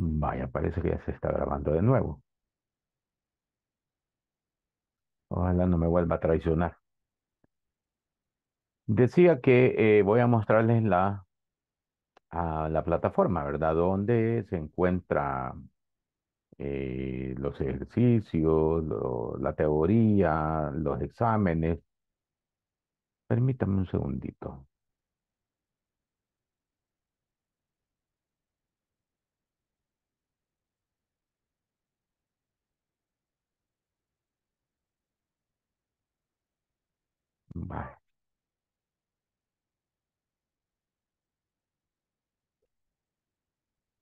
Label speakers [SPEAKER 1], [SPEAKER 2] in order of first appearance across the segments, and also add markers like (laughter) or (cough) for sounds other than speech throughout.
[SPEAKER 1] Vaya, parece que ya se está grabando de nuevo. Ojalá no me vuelva a traicionar. Decía que eh, voy a mostrarles la, la plataforma, ¿verdad? Donde se encuentran eh, los ejercicios, la teoría, los exámenes. Permítame un segundito.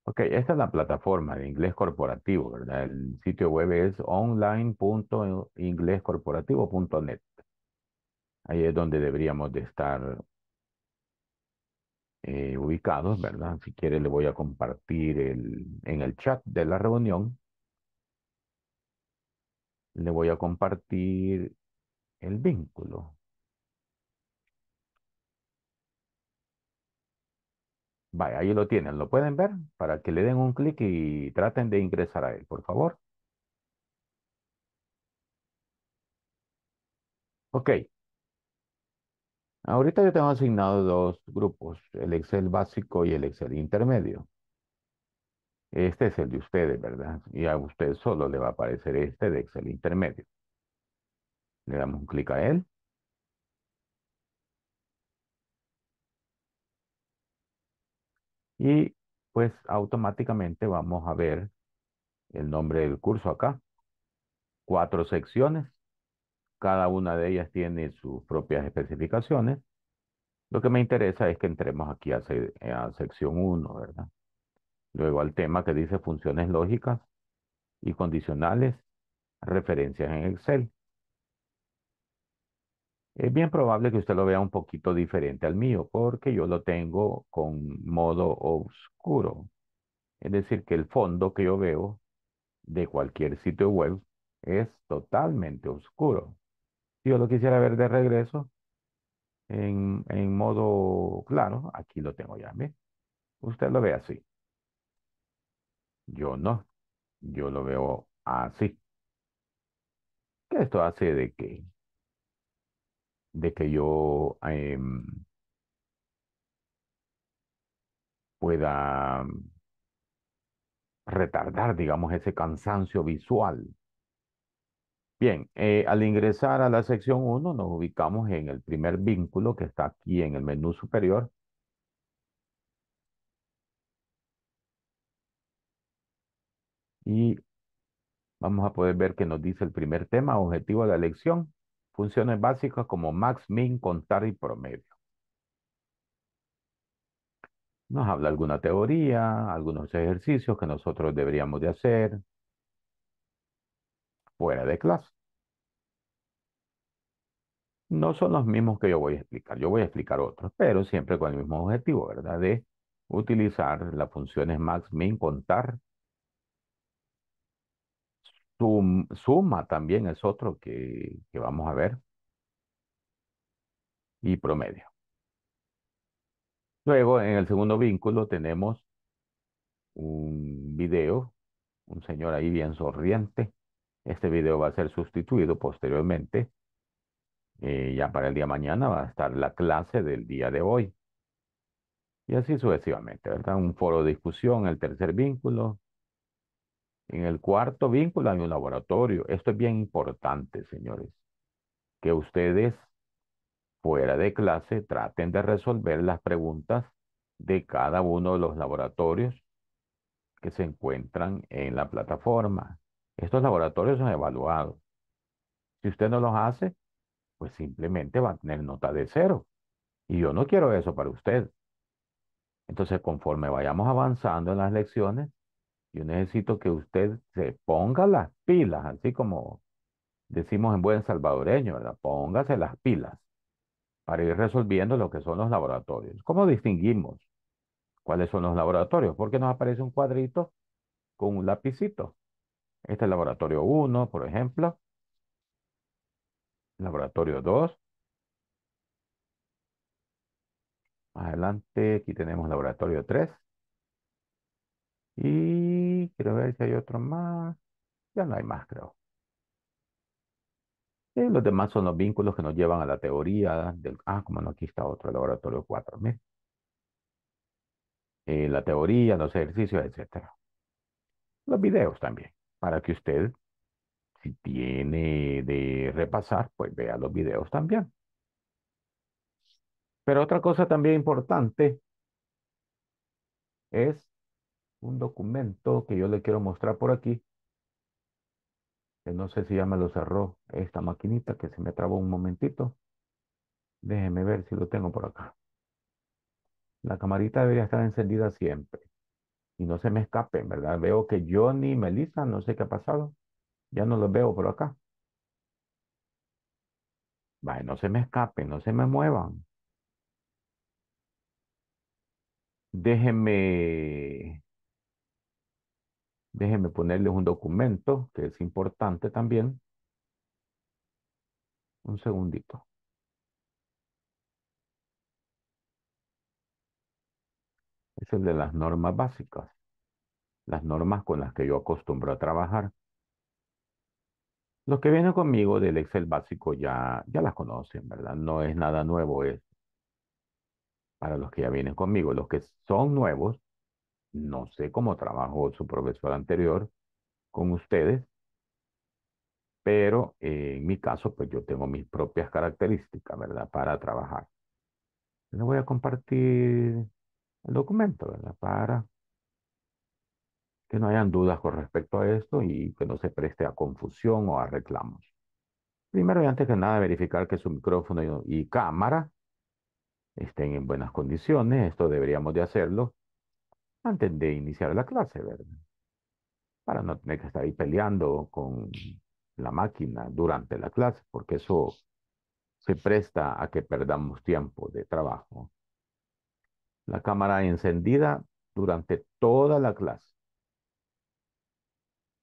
[SPEAKER 1] Ok, esta es la plataforma de inglés corporativo, ¿verdad? El sitio web es online.inglescorporativo.net. Ahí es donde deberíamos de estar eh, ubicados, ¿verdad? Si quiere le voy a compartir el, en el chat de la reunión. Le voy a compartir el vínculo. Vaya, ahí lo tienen, lo pueden ver para que le den un clic y traten de ingresar a él, por favor. Ok. Ahorita yo tengo asignado dos grupos, el Excel básico y el Excel intermedio. Este es el de ustedes, ¿verdad? Y a usted solo le va a aparecer este de Excel intermedio. Le damos un clic a él. Y pues automáticamente vamos a ver el nombre del curso acá. Cuatro secciones. Cada una de ellas tiene sus propias especificaciones. Lo que me interesa es que entremos aquí a, sección 1, ¿verdad? Luego al tema que dice funciones lógicas y condicionales, referencias en Excel es bien probable que usted lo vea un poquito diferente al mío, porque yo lo tengo con modo oscuro. Es decir, que el fondo que yo veo de cualquier sitio web es totalmente oscuro. Si yo lo quisiera ver de regreso en, modo claro, aquí lo tengo ya. ¿ves? Usted lo ve así. Yo no. Yo lo veo así. ¿Qué esto hace de que de que yo em, pueda retardar, digamos, ese cansancio visual. Bien, eh, al ingresar a la sección 1 nos ubicamos en el primer vínculo que está aquí en el menú superior. Y vamos a poder ver que nos dice el primer tema, objetivo de la lección funciones básicas como max, min, contar y promedio. Nos habla alguna teoría, algunos ejercicios que nosotros deberíamos de hacer fuera de clase. No son los mismos que yo voy a explicar, yo voy a explicar otros, pero siempre con el mismo objetivo, ¿verdad? De utilizar las funciones max, min, contar suma también es otro que, vamos a ver. Y promedio. Luego, en el segundo vínculo tenemos un video, un señor ahí bien sonriente. Este video va a ser sustituido posteriormente. Eh, ya para el día mañana va a estar la clase del día de hoy. Y así sucesivamente, ¿verdad? Un foro de discusión, el tercer vínculo, en el cuarto, vínculo en un laboratorio. Esto es bien importante, señores, que ustedes fuera de clase traten de resolver las preguntas de cada uno de los laboratorios que se encuentran en la plataforma. Estos laboratorios son evaluados. Si usted no los hace, pues simplemente va a tener nota de cero. Y yo no quiero eso para usted. Entonces, conforme vayamos avanzando en las lecciones, yo necesito que usted se ponga las pilas, así como decimos en buen salvadoreño, ¿verdad? Póngase las pilas para ir resolviendo lo que son los laboratorios. ¿Cómo distinguimos cuáles son los laboratorios? Porque nos aparece un cuadrito con un lapicito. Este es laboratorio 1, por ejemplo. Laboratorio 2. Más adelante, aquí tenemos laboratorio 3. Y Quiero ver si hay otro más. Ya no hay más, creo. los demás son los vínculos que nos llevan a la teoría del... Ah, como no, aquí está otro, laboratorio 4. Eh, la teoría, los ejercicios, etcétera. Los videos también, para que usted, si tiene de repasar, pues vea los videos también. Pero otra cosa también importante es un documento que yo le quiero mostrar por aquí. Que no sé si ya me lo cerró esta maquinita que se me trabó un momentito. Déjeme ver si lo tengo por acá. La camarita debería estar encendida siempre. Y no se me escape, ¿verdad? Veo que Johnny y Melissa, no sé qué ha pasado. Ya no los veo por acá. Vale, no se me escape, no se me muevan. Déjenme Déjenme ponerles un documento que es importante también. Un segundito. Es el de las normas básicas. Las normas con las que yo acostumbro a trabajar. Los que vienen conmigo del Excel básico ya, ya las conocen, ¿verdad? No es nada nuevo es para los que ya vienen conmigo. Los que son nuevos no sé cómo trabajó su profesor anterior con ustedes, pero en mi caso, pues yo tengo mis propias características, ¿verdad? Para trabajar. le voy a compartir el documento, ¿verdad? Para que no hayan dudas con respecto a esto y que no se preste a confusión o a reclamos. Primero y antes que nada, verificar que su micrófono y cámara estén en buenas condiciones. Esto deberíamos de hacerlo antes de iniciar la clase, ¿verdad? Para no tener que estar ahí peleando con la máquina durante la clase, porque eso se presta a que perdamos tiempo de trabajo. La cámara encendida durante toda la clase.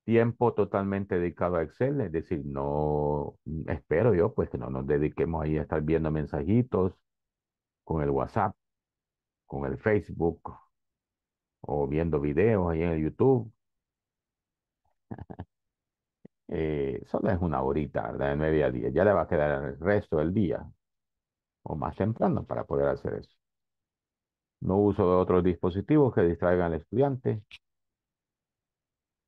[SPEAKER 1] Tiempo totalmente dedicado a Excel, es decir, no mm, espero yo pues que no nos dediquemos ahí a estar viendo mensajitos con el WhatsApp, con el Facebook, o viendo videos ahí en el YouTube. (laughs) Eh, solo es una horita, ¿verdad? De media a Ya le va a quedar el resto del día o más temprano para poder hacer eso. No uso de otros dispositivos que distraigan al estudiante.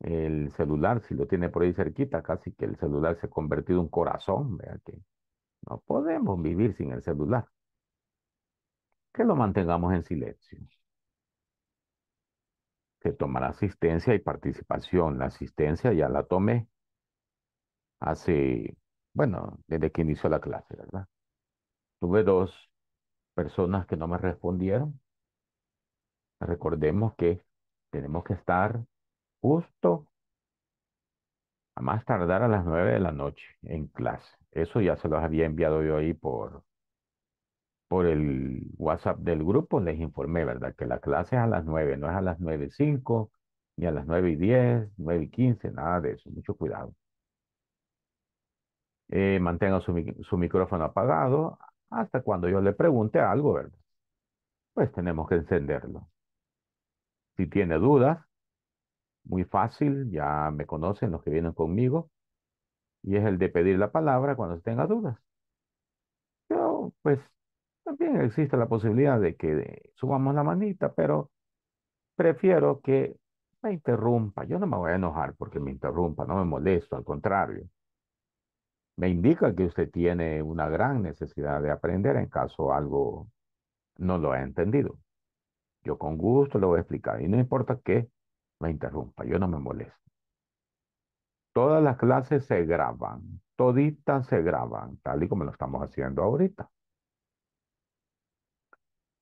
[SPEAKER 1] El celular, si lo tiene por ahí cerquita, casi que el celular se ha convertido en un corazón, vea Que no podemos vivir sin el celular. Que lo mantengamos en silencio tomar tomará asistencia y participación. La asistencia ya la tomé hace, bueno, desde que inició la clase, ¿verdad? Tuve dos personas que no me respondieron. Recordemos que tenemos que estar justo a más tardar a las nueve de la noche en clase. Eso ya se los había enviado yo ahí por, por el WhatsApp del grupo les informé, ¿verdad? Que la clase es a las 9, no es a las nueve y ni a las nueve y diez nueve y quince nada de eso, mucho cuidado. Eh, mantenga su, su micrófono apagado hasta cuando yo le pregunte algo, ¿verdad? Pues tenemos que encenderlo. Si tiene dudas, muy fácil, ya me conocen los que vienen conmigo, y es el de pedir la palabra cuando tenga dudas. Yo, pues, también existe la posibilidad de que subamos la manita, pero prefiero que me interrumpa. Yo no me voy a enojar porque me interrumpa, no me molesto, al contrario. Me indica que usted tiene una gran necesidad de aprender en caso algo no lo ha entendido. Yo con gusto le voy a explicar y no importa que me interrumpa, yo no me molesto. Todas las clases se graban, toditas se graban, tal y como lo estamos haciendo ahorita.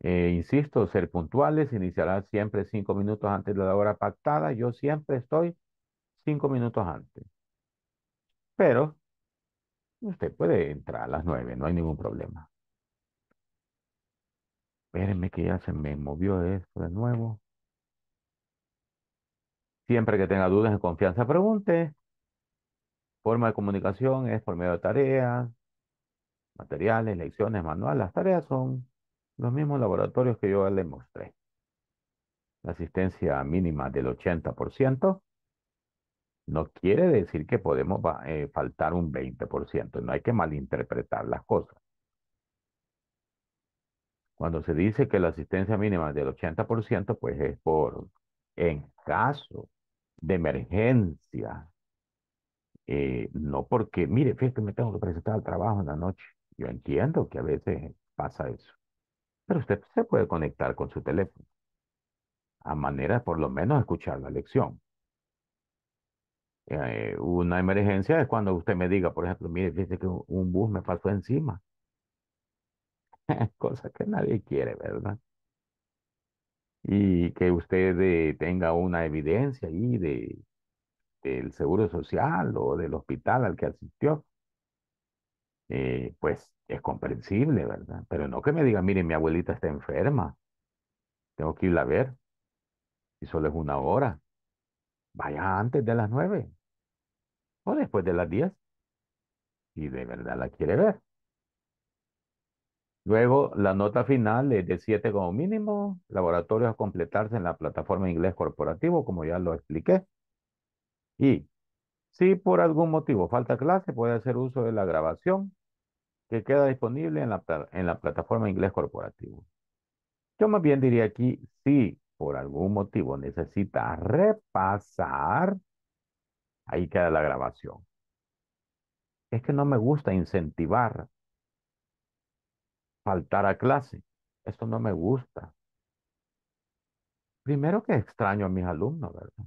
[SPEAKER 1] Eh, insisto, ser puntuales, iniciará siempre cinco minutos antes de la hora pactada. Yo siempre estoy cinco minutos antes. Pero usted puede entrar a las nueve, no hay ningún problema. Espérenme que ya se me movió esto de nuevo. Siempre que tenga dudas en confianza, pregunte. Forma de comunicación es por medio de tareas, materiales, lecciones, manuales. Las tareas son los mismos laboratorios que yo les mostré. La asistencia mínima del 80% no quiere decir que podemos eh, faltar un 20%, no hay que malinterpretar las cosas. Cuando se dice que la asistencia mínima es del 80%, pues es por, en caso de emergencia, eh, no porque, mire, fíjate, me tengo que presentar al trabajo en la noche. Yo entiendo que a veces pasa eso pero usted se puede conectar con su teléfono, a manera por lo menos escuchar la lección. Eh, una emergencia es cuando usted me diga, por ejemplo, mire, fíjese que un bus me pasó encima. (laughs) Cosa que nadie quiere, ¿verdad? Y que usted eh, tenga una evidencia ahí de, del seguro social o del hospital al que asistió. Eh, pues es comprensible, ¿verdad? Pero no que me digan, mire, mi abuelita está enferma, tengo que irla a ver, y solo es una hora. Vaya antes de las nueve o después de las diez, y de verdad la quiere ver. Luego, la nota final es de siete como mínimo, Laboratorio a completarse en la plataforma inglés corporativo, como ya lo expliqué. Y si por algún motivo falta clase, puede hacer uso de la grabación que queda disponible en la, en la plataforma Inglés Corporativo. Yo más bien diría aquí, si por algún motivo necesita repasar, ahí queda la grabación. Es que no me gusta incentivar faltar a clase. Esto no me gusta. Primero que extraño a mis alumnos, ¿verdad?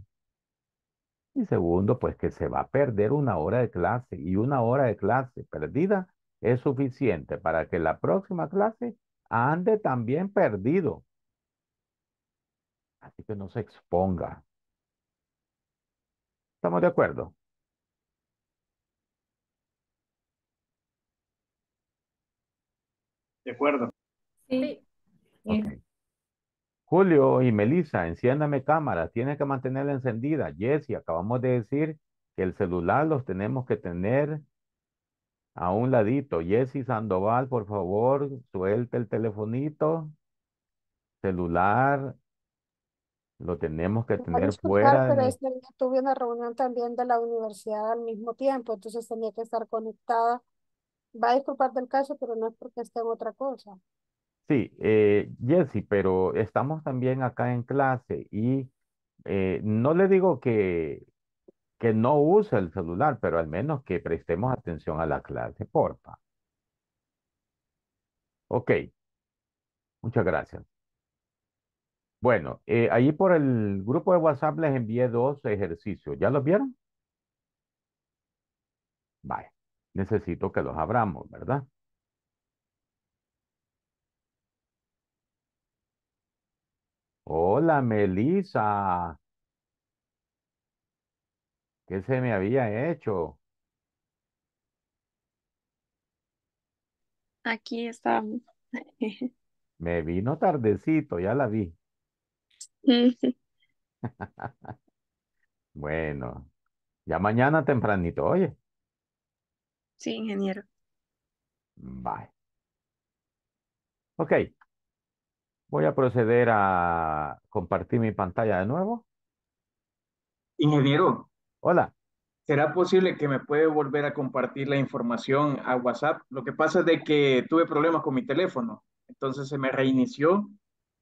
[SPEAKER 1] Y segundo, pues que se va a perder una hora de clase y una hora de clase perdida es suficiente para que la próxima clase ande también perdido. Así que no se exponga. ¿Estamos de acuerdo? De acuerdo. Sí. Julio y Melissa, enciéndame cámara, tienes que mantenerla encendida. Jessy, acabamos de decir que el celular los tenemos que tener a un ladito, Jessy Sandoval, por favor, suelte el telefonito, celular, lo tenemos que tener fuera. Pero este día tuve una reunión también de la universidad al mismo tiempo, entonces tenía que estar conectada. Va a disculpar del caso, pero no es porque esté en otra cosa. Sí, eh, Jessy, pero estamos también acá en clase y eh, no le digo que, que no use el celular, pero al menos que prestemos atención a la clase, porfa. Ok. Muchas gracias. Bueno, eh, ahí por el grupo de WhatsApp les envié dos ejercicios. ¿Ya los vieron? Vale. necesito que los abramos, ¿verdad? Hola, Melissa. ¿Qué se me había hecho? Aquí está. (laughs) me vino tardecito, ya la vi. (laughs) (laughs) bueno, ya mañana tempranito, oye. Sí, ingeniero. Bye. Ok. Voy a proceder a compartir mi pantalla de nuevo. Ingeniero. Hola. ¿Será posible que me puede volver a compartir la información a WhatsApp? Lo que pasa es de que tuve problemas con mi teléfono, entonces se me reinició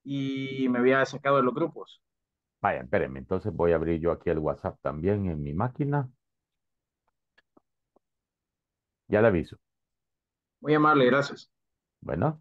[SPEAKER 1] y me había sacado de los grupos. Vaya, espérenme, entonces voy a abrir yo aquí el WhatsApp también en mi máquina. Ya le aviso. Muy amable, gracias. Bueno.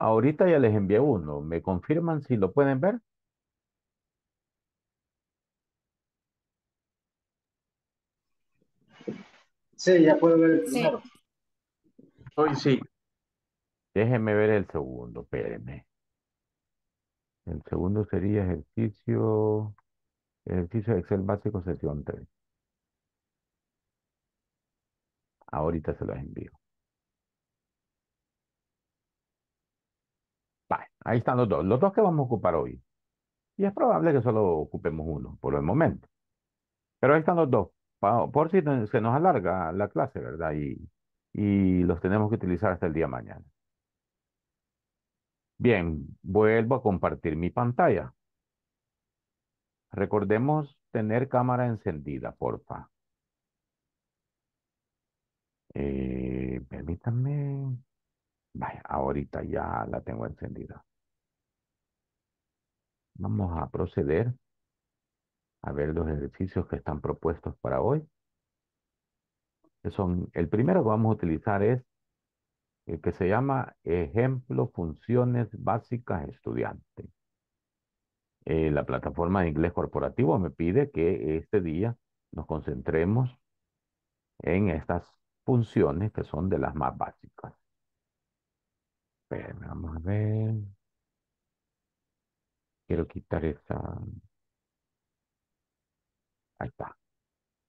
[SPEAKER 1] Ahorita ya les envié uno. ¿Me confirman si lo pueden ver? Sí, ya puedo ver el primero. Hoy sí. Déjenme ver el segundo, espérenme. El segundo sería ejercicio, ejercicio de Excel básico sesión 3. Ahorita se los envío. Ahí están los dos, los dos que vamos a ocupar hoy. Y es probable que solo ocupemos uno por el momento. Pero ahí están los dos, por si se nos alarga la clase, ¿verdad? Y, los tenemos que utilizar hasta el día mañana. Bien, vuelvo a compartir mi pantalla. Recordemos tener cámara encendida, porfa. Eh, permítanme. Vaya, ahorita ya la tengo encendida. Vamos a proceder a ver los ejercicios que están propuestos para hoy. son, el primero que vamos a utilizar es el que se llama Ejemplo Funciones Básicas Estudiante. Eh, la plataforma de inglés corporativo me pide que este día nos concentremos en estas funciones que son de las más básicas. vamos ver. Quiero quitar esa... Ahí está.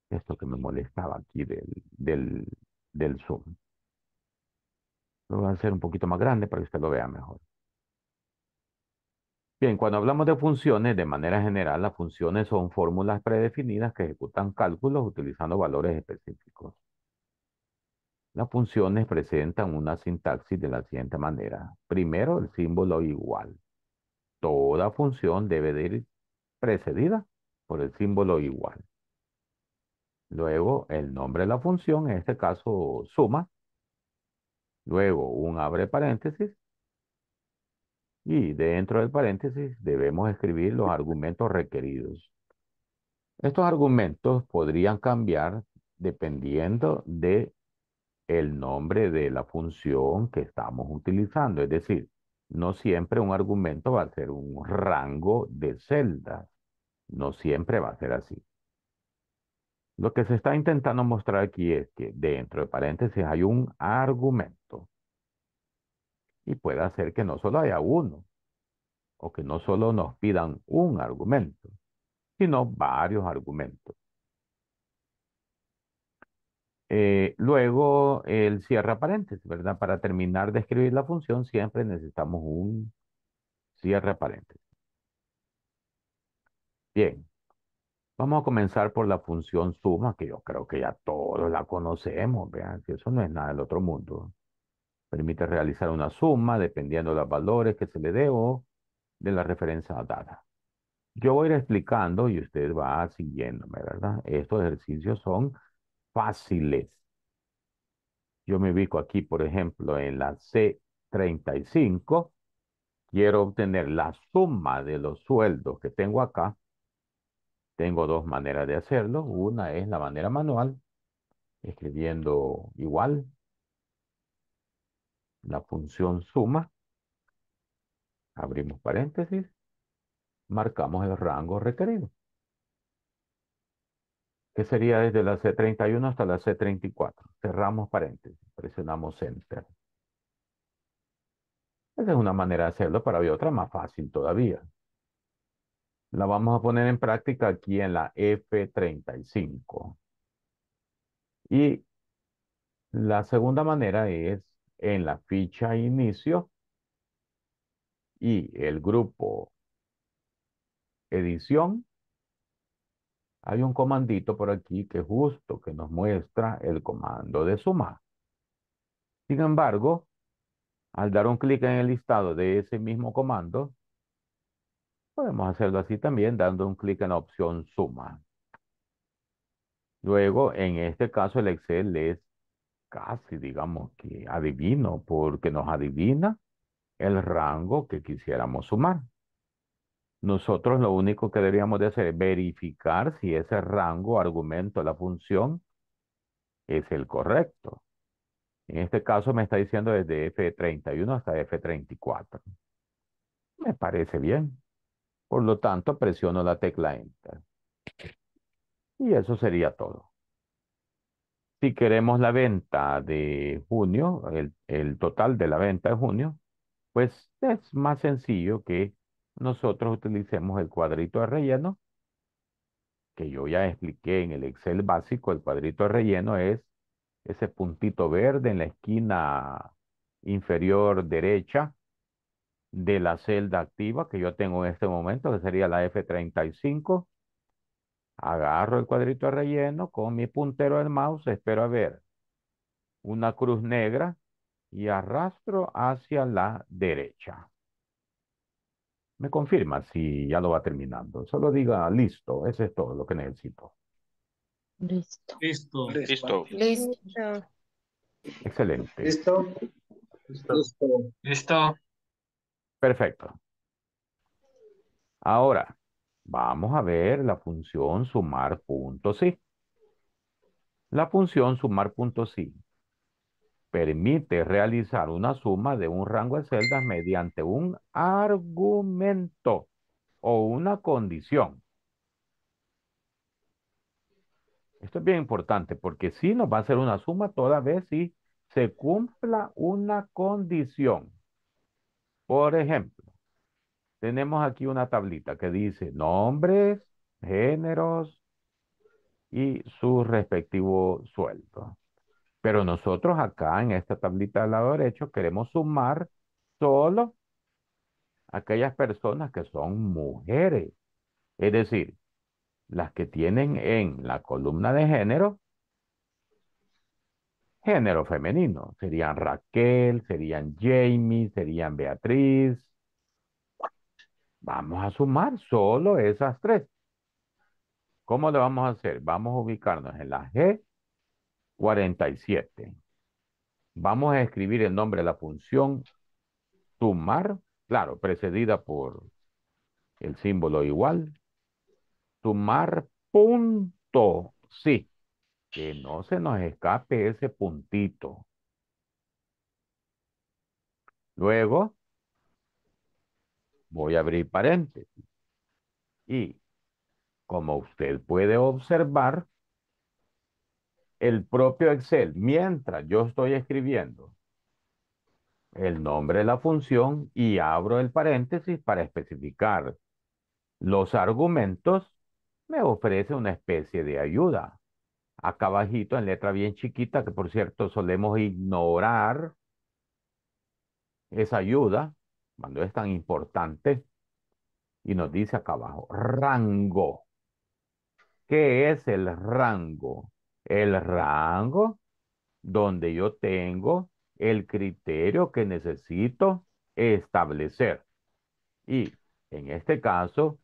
[SPEAKER 1] Esto que me molestaba aquí del, del, del zoom. Lo voy a hacer un poquito más grande para que usted lo vea mejor. Bien, cuando hablamos de funciones, de manera general, las funciones son fórmulas predefinidas que ejecutan cálculos utilizando valores específicos. Las funciones presentan una sintaxis de la siguiente manera. Primero, el símbolo igual. Toda función debe de ir precedida por el símbolo igual. Luego el nombre de la función, en este caso suma. Luego un abre paréntesis. Y dentro del paréntesis debemos escribir los argumentos requeridos. Estos argumentos podrían cambiar dependiendo de el nombre de la función que estamos utilizando. Es decir, no siempre un argumento va a ser un rango de celdas. No siempre va a ser así. Lo que se está intentando mostrar aquí es que dentro de paréntesis hay un argumento. Y puede ser que no solo haya uno, o que no solo nos pidan un argumento, sino varios argumentos. Eh, luego el cierre paréntesis, ¿verdad? Para terminar de escribir la función siempre necesitamos un cierre paréntesis. Bien, vamos a comenzar por la función suma, que yo creo que ya todos la conocemos, vean, que eso no es nada del otro mundo. Permite realizar una suma dependiendo de los valores que se le o de la referencia dada. Yo voy a ir explicando y usted va siguiéndome, ¿verdad? Estos ejercicios son fáciles. Yo me ubico aquí, por ejemplo, en la C35. Quiero obtener la suma de los sueldos que tengo acá. Tengo dos maneras de hacerlo. Una es la manera manual, escribiendo igual la función suma. Abrimos paréntesis. Marcamos el rango requerido que sería desde la C31 hasta la C34. Cerramos paréntesis, presionamos Enter. Esa es una manera de hacerlo, pero hay otra más fácil todavía. La vamos a poner en práctica aquí en la F35. Y la segunda manera es en la ficha inicio y el grupo edición hay un comandito por aquí que justo que nos muestra el comando de suma. Sin embargo, al dar un clic en el listado de ese mismo comando, podemos hacerlo así también dando un clic en la opción suma. Luego, en este caso, el Excel es casi, digamos que adivino, porque nos adivina el rango que quisiéramos sumar. Nosotros lo único que deberíamos de hacer es verificar si ese rango, argumento, la función es el correcto. En este caso me está diciendo desde F31 hasta F34. Me parece bien. Por lo tanto, presiono la tecla Enter. Y eso sería todo. Si queremos la venta de junio, el, el total de la venta de junio, pues es más sencillo que nosotros utilicemos el cuadrito de relleno, que yo ya expliqué en el Excel básico, el cuadrito de relleno es ese puntito verde en la esquina inferior derecha de la celda activa que yo tengo en este momento, que sería la F35. Agarro el cuadrito de relleno con mi puntero del mouse, espero a ver una cruz negra y arrastro hacia la derecha me confirma si ya lo va terminando. Solo diga, listo, eso es todo lo que necesito. Listo. Listo. Listo. Listo. Excelente. Listo. Listo. Listo. Perfecto. Ahora, vamos a ver la función sumar punto sí. La función sumar punto sí permite realizar una suma de un rango de celdas mediante un argumento o una condición. Esto es bien importante porque si nos va a hacer una suma toda vez si se cumpla una condición. Por ejemplo, tenemos aquí una tablita que dice nombres, géneros y su respectivo sueldo. Pero nosotros acá en esta tablita del lado derecho queremos sumar solo aquellas personas que son mujeres. Es decir, las que tienen en la columna de género género femenino. Serían Raquel, serían Jamie, serían Beatriz. Vamos a sumar solo esas tres. ¿Cómo lo vamos a hacer? Vamos a ubicarnos en la G 47. Vamos a escribir el nombre de la función sumar, claro, precedida por el símbolo igual. Sumar punto, sí. Que no se nos escape ese puntito. Luego, voy a abrir paréntesis. Y como usted puede observar, el propio Excel, mientras yo estoy escribiendo el nombre de la función y abro el paréntesis para especificar los argumentos, me ofrece una especie de ayuda. Acá abajito en letra bien chiquita, que por cierto solemos ignorar esa ayuda cuando es tan importante. Y nos dice acá abajo, rango. ¿Qué es el rango? el rango donde yo tengo el criterio que necesito establecer. Y en este caso,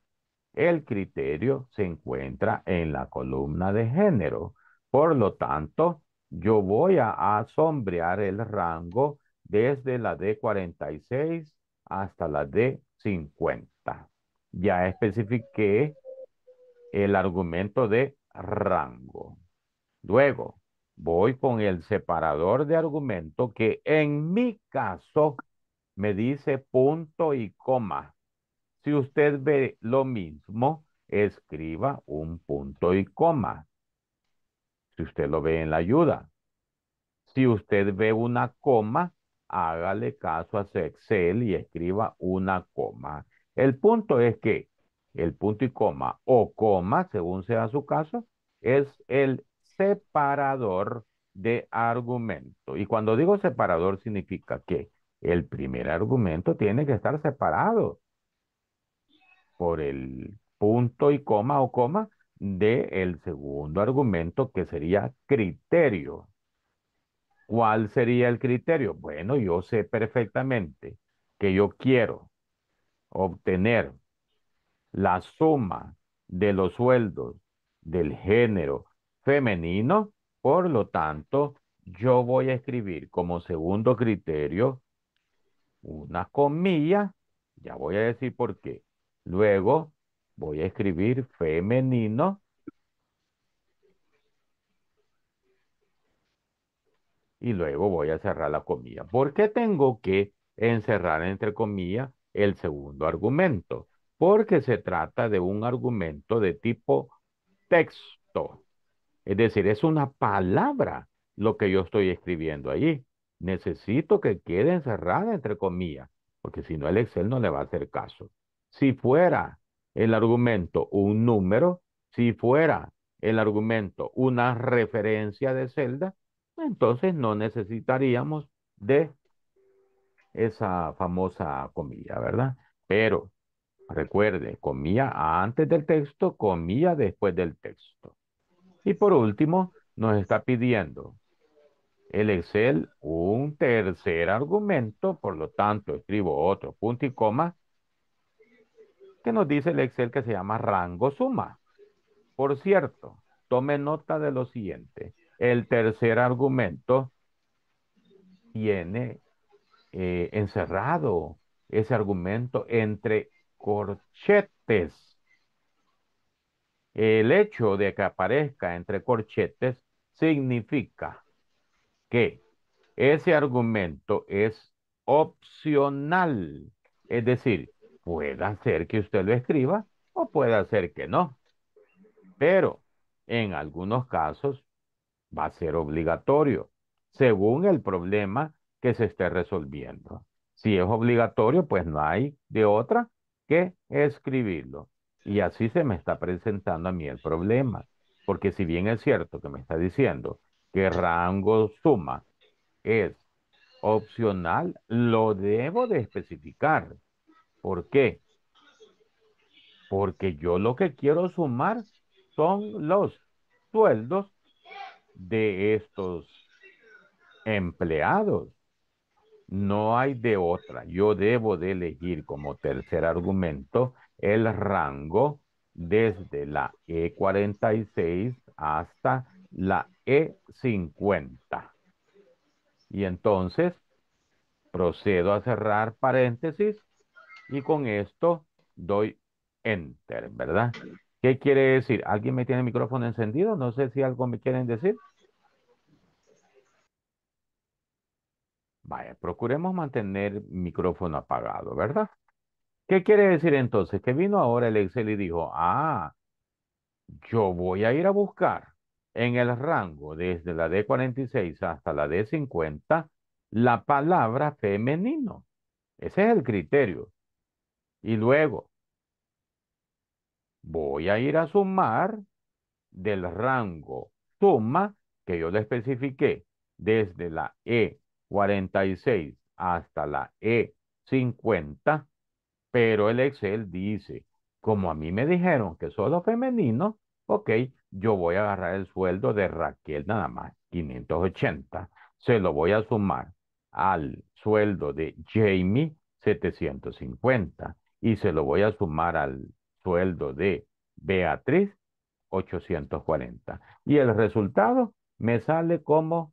[SPEAKER 1] el criterio se encuentra en la columna de género. Por lo tanto, yo voy a, sombrear el rango desde la D46 hasta la D50. Ya especifiqué el argumento de rango. Luego, voy con el separador de argumento que en mi caso me dice punto y coma. Si usted ve lo mismo, escriba un punto y coma. Si usted lo ve en la ayuda. Si usted ve una coma, hágale caso a su Excel y escriba una coma. El punto es que el punto y coma o coma, según sea su caso, es el separador de argumento. Y cuando digo separador significa que el primer argumento tiene que estar separado por el punto y coma o coma del el segundo argumento que sería criterio. ¿Cuál sería el criterio? Bueno, yo sé perfectamente que yo quiero obtener la suma de los sueldos del género femenino. Por lo tanto, yo voy a escribir como segundo criterio una comilla. Ya voy a decir por qué. Luego voy a escribir femenino. Y luego voy a cerrar la comilla. ¿Por qué tengo que encerrar entre comillas el segundo argumento? Porque se trata de un argumento de tipo texto. Es decir, es una palabra lo que yo estoy escribiendo allí. Necesito que quede encerrada entre comillas, porque si no el Excel no le va a hacer caso. Si fuera el argumento un número, si fuera el argumento una referencia de celda, entonces no necesitaríamos de esa famosa comilla, ¿verdad? Pero recuerde, comía antes del texto, comía después del texto. Y por último, nos está pidiendo el Excel un tercer argumento, por lo tanto escribo otro punto y coma, que nos dice el Excel que se llama rango suma. Por cierto, tome nota de lo siguiente, el tercer argumento tiene eh, encerrado ese argumento entre corchetes. El hecho de que aparezca entre corchetes significa que ese argumento es opcional. Es decir, puede ser que usted lo escriba o puede ser que no. Pero en algunos casos va a ser obligatorio, según el problema que se esté resolviendo. Si es obligatorio, pues no hay de otra que escribirlo. Y así se me está presentando a mí el problema, porque si bien es cierto que me está diciendo que rango suma es opcional, lo debo de especificar. ¿Por qué? Porque yo lo que quiero sumar son los sueldos de estos empleados. No hay de otra. Yo debo de elegir como tercer argumento el rango desde la E46 hasta la E50. Y entonces procedo a cerrar paréntesis y con esto doy enter, ¿verdad? ¿Qué quiere decir? ¿Alguien me tiene el micrófono encendido? No sé si algo me quieren decir. Vaya, procuremos mantener el micrófono apagado, ¿verdad? ¿Qué quiere decir entonces? Que vino ahora el Excel y dijo, ah, yo voy a ir a buscar en el rango desde la D46 hasta la D50 la palabra femenino. Ese es el criterio. Y luego, voy a ir a sumar del rango suma que yo le especifiqué desde la E46 hasta la E50 pero el Excel dice, como a mí me dijeron que solo femenino, ok, yo voy a agarrar el sueldo de Raquel nada más, 580, se lo voy a sumar al sueldo de Jamie, 750, y se lo voy a sumar al sueldo de Beatriz, 840. Y el resultado me sale como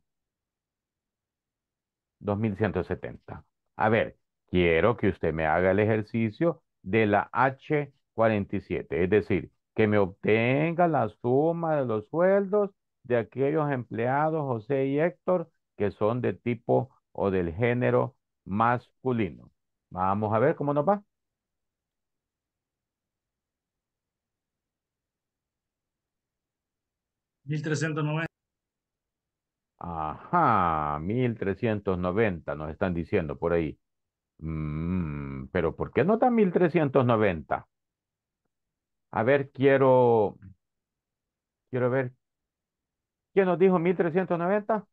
[SPEAKER 1] 2170. A ver, quiero que usted me haga el ejercicio de la H47, es decir, que me obtenga la suma de los sueldos de aquellos empleados José y Héctor que son de tipo o del género masculino. Vamos a ver cómo nos va. ¿1390? Ajá, 1390 nos están diciendo por ahí. Mm, pero ¿por qué no nota 1390? A ver, quiero, quiero ver. ¿Quién nos dijo 1390?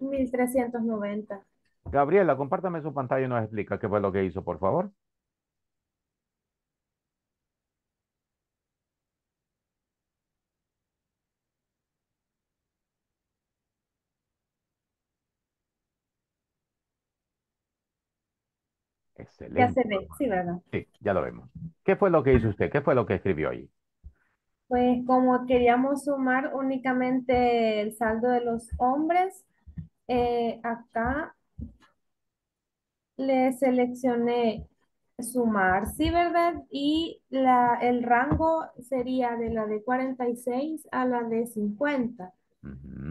[SPEAKER 1] 1390. Gabriela, compártame su pantalla y nos explica qué fue lo que hizo, por favor. Ya se ve, sí, ¿verdad? Sí, ya lo vemos. ¿Qué fue lo que hizo usted? ¿Qué fue lo que escribió ahí? Pues como queríamos sumar únicamente el saldo de los hombres, eh, acá le seleccioné sumar, sí, ¿verdad? Y la, el rango sería de la de 46 a la de 50,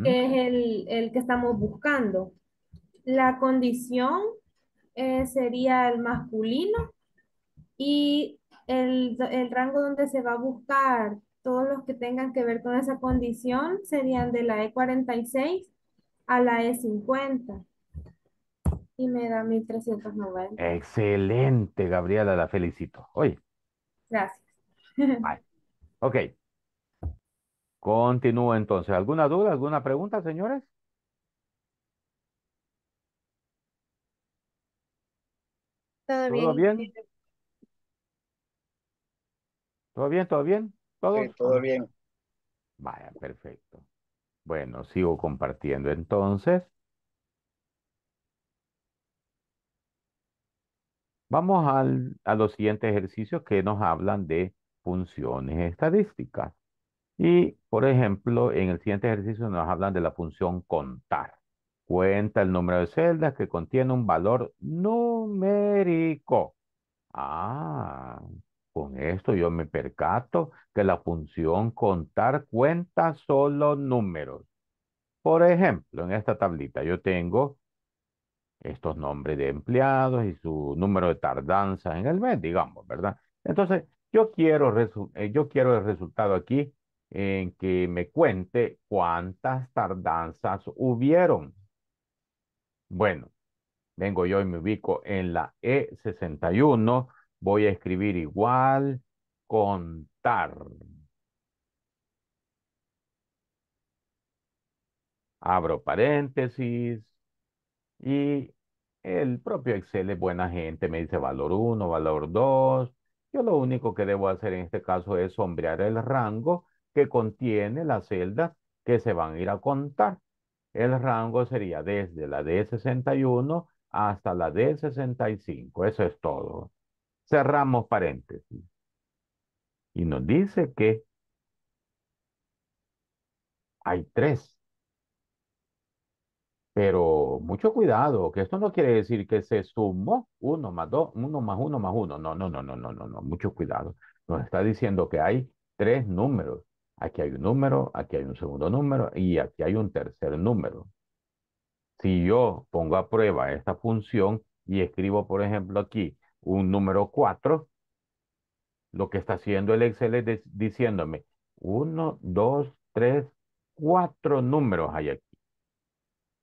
[SPEAKER 1] que es el, el que estamos buscando. La condición eh, sería el masculino y el, rango donde se va a buscar todos los que tengan que ver con esa condición serían de la E46 a la E50. Y me da 1390. Excelente, Gabriela, la felicito. Oye. Gracias. (laughs) Ok. Continúo entonces. ¿Alguna duda, alguna pregunta, señores? Todo ¿Todo bien. ¿Todo bien? ¿Todo bien? todo bien. Vaya, perfecto. Bueno, sigo compartiendo entonces. Vamos al, a los siguientes ejercicios que nos hablan de funciones estadísticas. Y, por ejemplo, en el siguiente ejercicio nos hablan de la función contar. Cuenta el número de celdas que contiene un valor numérico. Ah, con esto yo me percato que la función contar cuenta solo números. Por ejemplo, en esta tablita yo tengo estos nombres de empleados y su número de tardanza en el mes, digamos, ¿verdad? Entonces, yo quiero, eh, yo quiero el resultado aquí en que me cuente cuántas tardanzas hubieron. Bueno, vengo yo y me ubico en la E61. Voy a escribir igual, contar. Abro paréntesis y el propio Excel es buena gente. Me dice valor 1, valor 2. Yo lo único que debo hacer en este caso es sombrear el rango que contiene las celdas que se van a ir a contar el rango sería desde la D61 hasta la D65. Eso es todo. Cerramos paréntesis. Y nos dice que hay tres. Pero mucho cuidado, que esto no quiere decir que se sumó uno más dos, uno más uno más uno. No, no, no, no, no, no, no. Mucho cuidado. Nos está diciendo que hay tres números. Aquí hay un número, aquí hay un segundo número y aquí hay un tercer número. Si yo pongo a prueba esta función y escribo, por ejemplo, aquí un número 4, lo que está haciendo el Excel es diciéndome 1, 2, 3, 4 números hay aquí.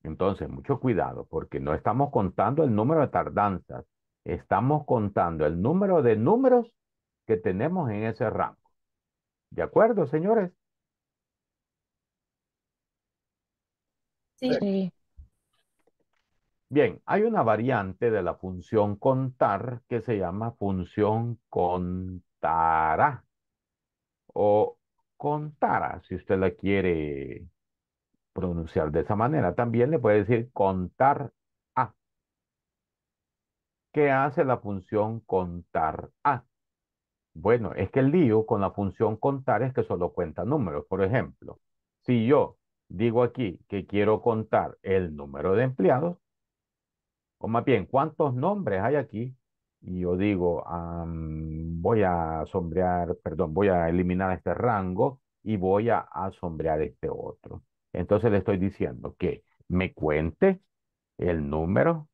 [SPEAKER 1] Entonces, mucho cuidado, porque no estamos contando el número de tardanzas, estamos contando el número de números que tenemos en ese rango. ¿De acuerdo, señores? Sí. Bien, hay una variante de la función contar que se llama función contará o contara, si usted la quiere pronunciar de esa manera. También le puede decir contar a. ¿Qué hace la función contar a? Bueno, es que el lío con la función contar es que solo cuenta números. Por ejemplo, si yo digo aquí que quiero contar el número de empleados, o más bien, ¿cuántos nombres hay aquí? Y yo digo, voy a sombrear, perdón, voy a eliminar este rango y voy a sombrear este otro. Entonces le estoy diciendo que me cuente el número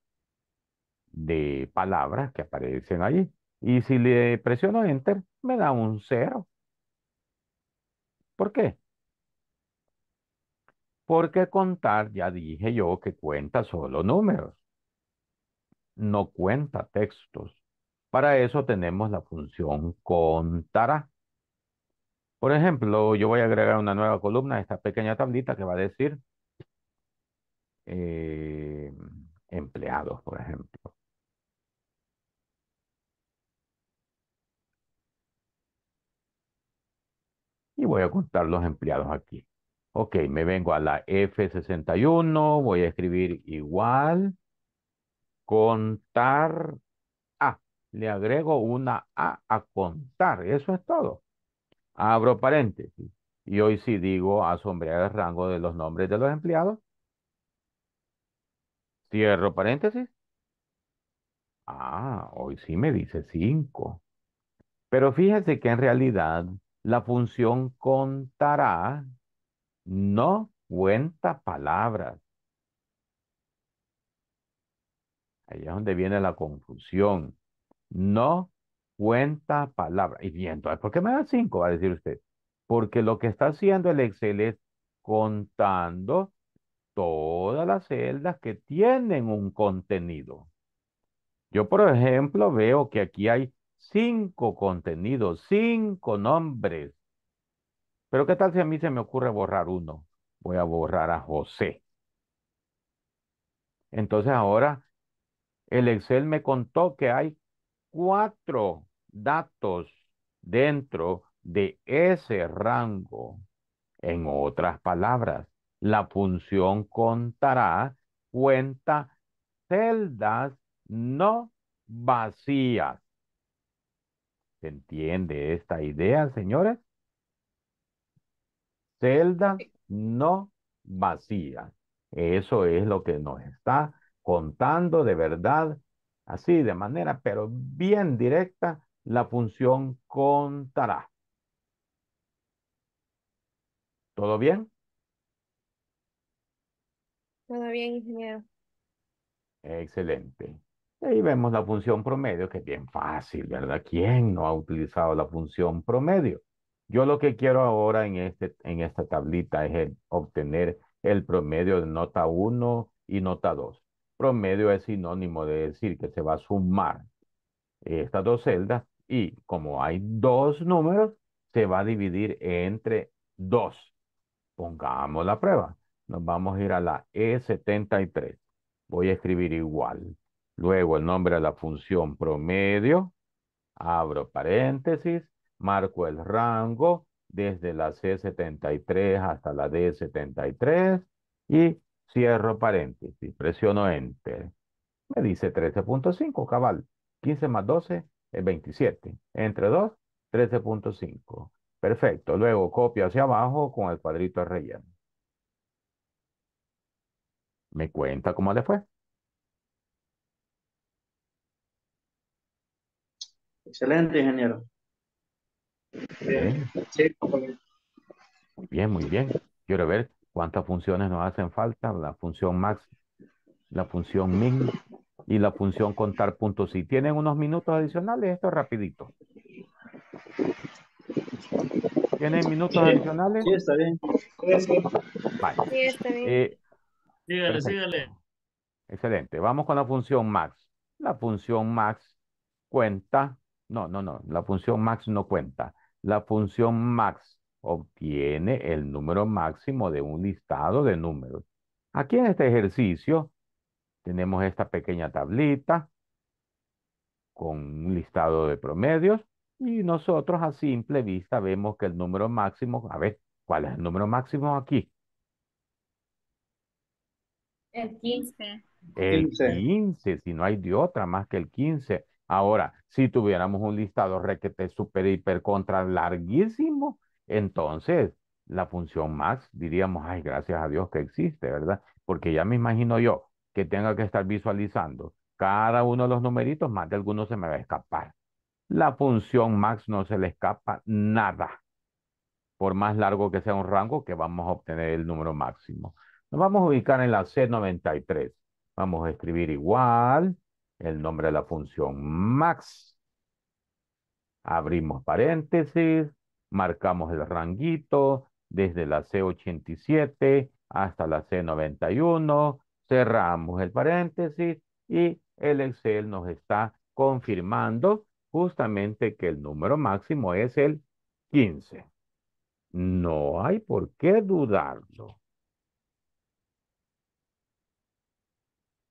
[SPEAKER 1] de palabras que aparecen allí. Y si le presiono Enter, me da un cero. ¿Por qué? Porque contar, ya dije yo, que cuenta solo números. No cuenta textos. Para eso tenemos la función contará. Por ejemplo, yo voy a agregar una nueva columna a esta pequeña tablita que va a decir eh, empleados, por ejemplo. y voy a contar los empleados aquí. Ok, me vengo a la F61, voy a escribir igual, contar A. Le agrego una A a contar, eso es todo. Abro paréntesis. Y hoy sí digo asombrar el rango de los nombres de los empleados. Cierro paréntesis. Ah, hoy sí me dice 5. Pero fíjese que en realidad la función contará no cuenta palabras. Ahí es donde viene la confusión. No cuenta palabras. Y bien, entonces, ¿por qué me da cinco? Va a decir usted. Porque lo que está haciendo el Excel es contando todas las celdas que tienen un contenido. Yo, por ejemplo, veo que aquí hay cinco contenidos, cinco nombres. Pero ¿qué tal si a mí se me ocurre borrar uno? Voy a borrar a José. Entonces ahora el Excel me contó que hay cuatro datos dentro de ese rango. En otras palabras, la función contará, cuenta celdas no vacías entiende esta idea, señores? celda no vacía Eso es lo que nos está contando de verdad, así de manera, pero bien directa, la función contará. ¿Todo bien? Todo bien, ingeniero. Excelente. Ahí vemos la función promedio, que es bien fácil, ¿verdad? ¿Quién no ha utilizado la función promedio? Yo lo que quiero ahora en, este, en esta tablita es obtener el promedio de nota 1 y nota 2. Promedio es sinónimo de decir que se va a sumar estas dos celdas y como hay dos números, se va a dividir entre dos. Pongamos la prueba. Nos vamos a ir a la E73. Voy a escribir igual Luego el nombre de la función promedio, abro paréntesis, marco el rango desde la C73 hasta la D73 y cierro paréntesis, presiono Enter. Me dice 13.5, cabal. 15 más 12 es 27. Entre 2, 13.5. Perfecto. Luego copio hacia abajo con el cuadrito de relleno. Me cuenta cómo le fue. Excelente, ingeniero. muy bien, muy bien. Quiero ver cuántas funciones nos hacen falta, la función max, la función min y la función contar puntos. Si tienen unos minutos adicionales, esto es rapidito. ¿Tienen minutos adicionales? Sí, está bien. Sí, sí está bien. Eh, sígale, Excelente. Vamos con la función max. La función max cuenta no, no, no. La función max no cuenta. La función max obtiene el número máximo de un listado de números. Aquí en este ejercicio tenemos esta pequeña tablita con un listado de promedios y nosotros a simple vista vemos que el número máximo, a ver, ¿cuál es el número máximo aquí? El 15. El 15, si no hay de otra más que el 15. Ahora, si tuviéramos un listado requete super hiper contra larguísimo, entonces la función max diríamos, ay, gracias a Dios que existe, ¿verdad? Porque ya me imagino yo que tenga que estar visualizando cada uno de los numeritos, más de alguno se me va a escapar. La función max no se le escapa nada, por más largo que sea un rango que vamos a obtener el número máximo. Nos vamos a ubicar en la C93. Vamos a escribir igual el nombre de la función max. Abrimos paréntesis, marcamos el ranguito desde la C87 hasta la C91, cerramos el paréntesis y el Excel nos está confirmando justamente que el número máximo es el 15. No hay por qué dudarlo.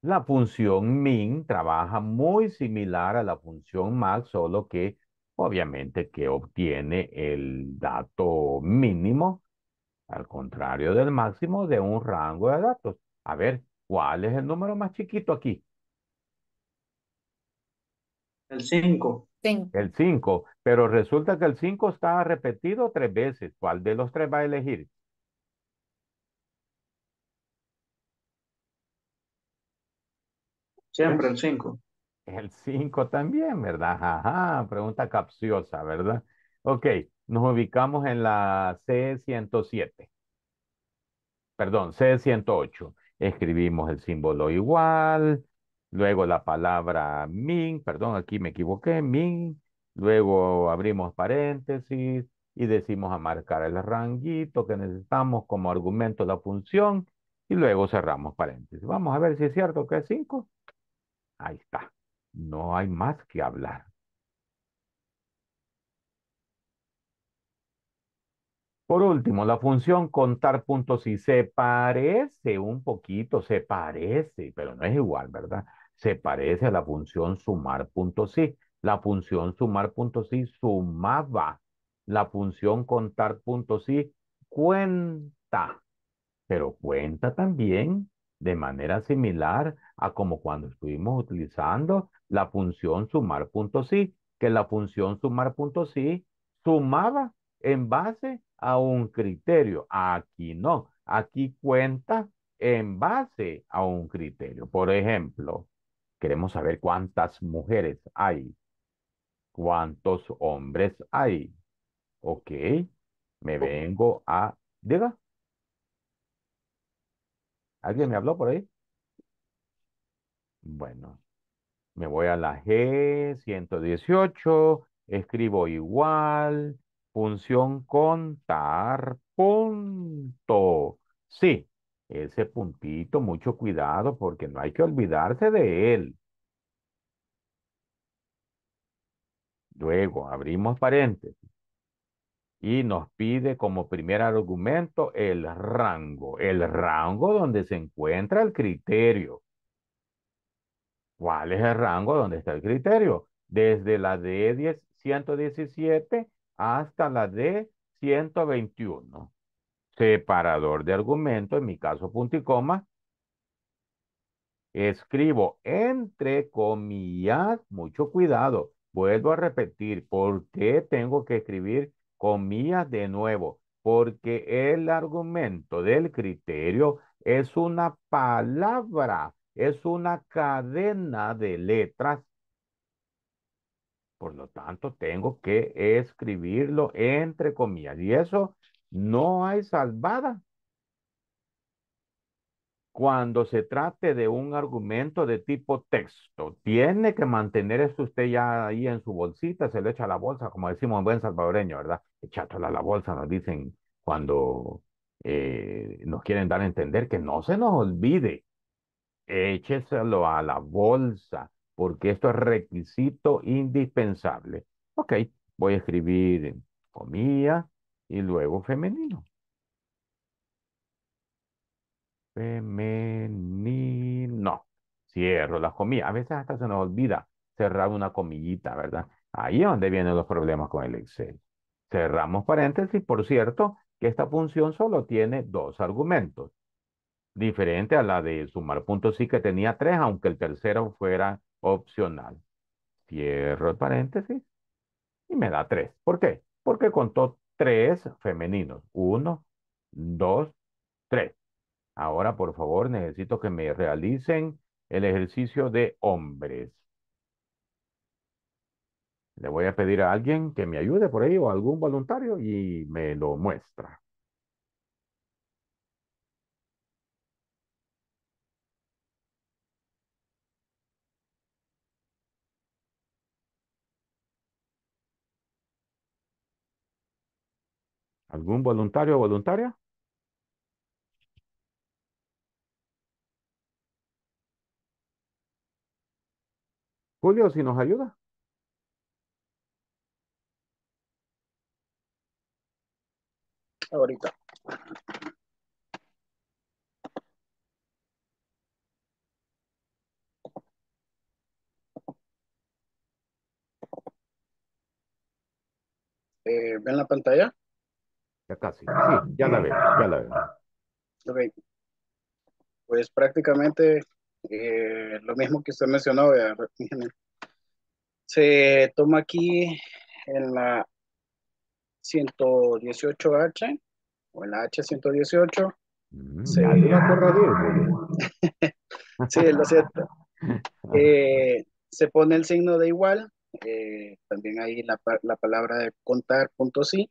[SPEAKER 1] La función min trabaja muy similar a la función max, solo que obviamente que obtiene el dato mínimo, al contrario del máximo, de un rango de datos. A ver, ¿cuál es el número más chiquito aquí? El 5. El 5, pero resulta que el 5 está repetido tres veces. ¿Cuál de los tres va a elegir? Siempre el 5. El 5 también, ¿verdad? pregunta capciosa, ¿verdad? Ok, nos ubicamos en la C107. Perdón, C108. Escribimos el símbolo igual, luego la palabra min, perdón, aquí me equivoqué, min, luego abrimos paréntesis y decimos a marcar el ranguito que necesitamos como argumento la función y luego cerramos paréntesis. Vamos a ver si es cierto que es 5. Ahí está. No hay más que hablar. Por último, la función contar se parece un poquito, se parece, pero no es igual, ¿verdad? Se parece a la función sumar La función sumar sumaba. La función contar cuenta, pero cuenta también de manera similar a como cuando estuvimos utilizando la función sumar que la función sumar sumaba en base a un criterio. Aquí no, aquí cuenta en base a un criterio. Por ejemplo, queremos saber cuántas mujeres hay, cuántos hombres hay. Ok, me vengo a, diga. ¿Alguien me habló por ahí? Bueno, me voy a la G, 118, escribo igual, función contar, punto. Sí, ese puntito, mucho cuidado porque no hay que olvidarse de él. Luego abrimos paréntesis y nos pide como primer argumento el rango, el rango donde se encuentra el criterio. ¿Cuál es el rango donde está el criterio? Desde la d 117 hasta la D 121. Separador de argumento, en mi caso punto y coma. Escribo entre comillas, mucho cuidado. Vuelvo a repetir, ¿por qué tengo que escribir comillas de nuevo, porque el argumento del criterio es una palabra, es una cadena de letras. Por lo tanto, tengo que escribirlo entre comillas. Y eso no hay salvada cuando se trate de un argumento de tipo texto, tiene que mantener eso usted ya ahí en su bolsita, se le echa a la bolsa, como decimos en buen salvadoreño, ¿verdad? Echátelo a la bolsa, nos dicen cuando eh, nos quieren dar a entender que no se nos olvide, écheselo a la bolsa, porque esto es requisito indispensable. Ok, voy a escribir comía y luego femenino femenino. Cierro las comillas. A veces hasta se nos olvida cerrar una comillita, ¿verdad? Ahí es donde vienen los problemas con el Excel. Cerramos paréntesis, por cierto, que esta función solo tiene dos argumentos, diferente a la de sumar puntos sí que tenía tres, aunque el tercero fuera opcional. Cierro el paréntesis y me da tres. ¿Por qué? Porque contó tres femeninos. Uno, dos, tres. Ahora, por favor, necesito que me realicen el ejercicio de hombres. Le voy a pedir a alguien que me ayude por ahí o algún voluntario y me lo muestra. ¿Algún voluntario o voluntaria? Julio, si nos ayuda. Ahorita. Eh, ¿Ven la pantalla? Ya casi, sí, ya la veo, ya la veo. Ok. Pues prácticamente eh, lo mismo que usted mencionó, (laughs) se toma aquí en la 118H o en la H118. Mm. se... (laughs) sí, lo cierto. (laughs) Eh, se pone el signo de igual, eh, también ahí la, la palabra de contar, punto sí.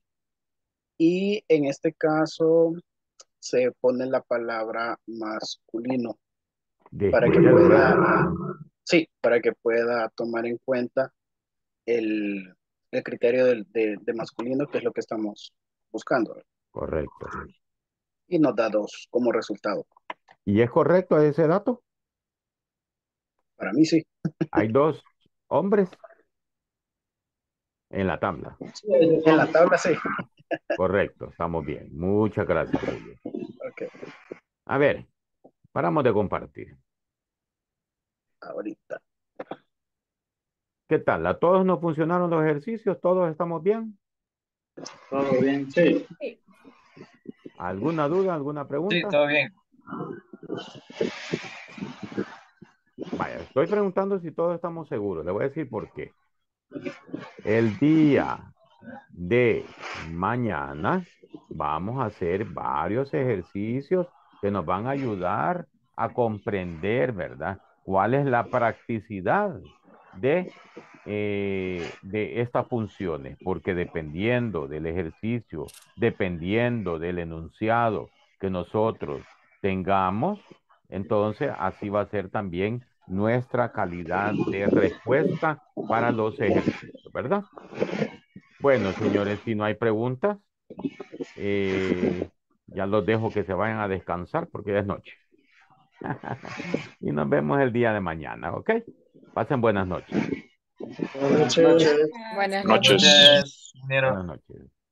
[SPEAKER 1] Y en este caso se pone la palabra masculino para que pueda, sí, para que pueda tomar en cuenta el, criterio de, masculino, que es lo que estamos buscando. Correcto. Y nos da dos como resultado. ¿Y es correcto ese dato? Para mí sí. Hay dos hombres en la tabla. en la tabla sí. Correcto, estamos bien. Muchas gracias. A ver, paramos de compartir ahorita. ¿Qué tal? ¿A todos nos funcionaron los ejercicios? ¿Todos estamos bien? Todo bien, sí. ¿Alguna duda, alguna pregunta? Sí, todo bien. Vaya, estoy preguntando si todos estamos seguros. Le voy a decir por qué. El día de mañana vamos a hacer varios ejercicios que nos van a ayudar a comprender, ¿verdad? cuál es la practicidad de, eh, de estas funciones, porque dependiendo del ejercicio, dependiendo del enunciado que nosotros tengamos, entonces así va a ser también nuestra calidad de respuesta para los ejercicios, ¿verdad? Bueno, señores, si no hay preguntas, eh, ya los dejo que se vayan a descansar porque ya es noche. (laughs) y nos vemos el día de mañana, ¿ok? Pasen buenas noches. Buenas noches. Buenas noches. Buenas noches.